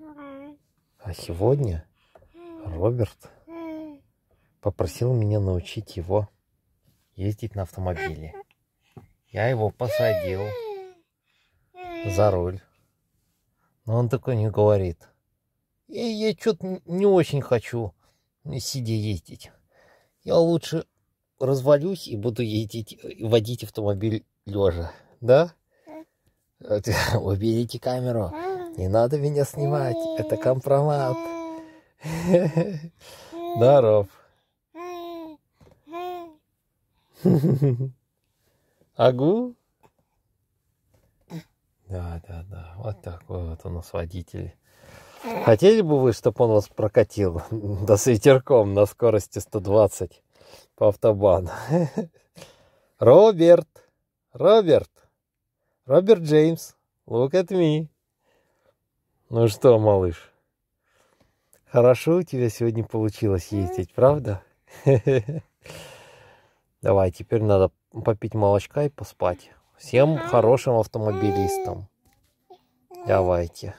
А сегодня Роберт попросил меня научить его ездить на автомобиле. Я его посадил за руль. Но он такой не говорит. И я, я что-то не очень хочу сидя ездить. Я лучше развалюсь и буду ездить, э, водить автомобиль лежа. Да? Уберите камеру. Не надо меня снимать, это компромат. Здоров. Агу? Да, да, да. Вот такой вот у нас водитель. Хотели бы вы, чтобы он вас прокатил? Да с ветерком на скорости 120 по автобану. Роберт. Роберт. Роберт Джеймс. Look at me. Ну что, малыш, хорошо у тебя сегодня получилось ездить, правда? Давай, теперь надо попить молочка и поспать. Всем хорошим автомобилистам. Давайте.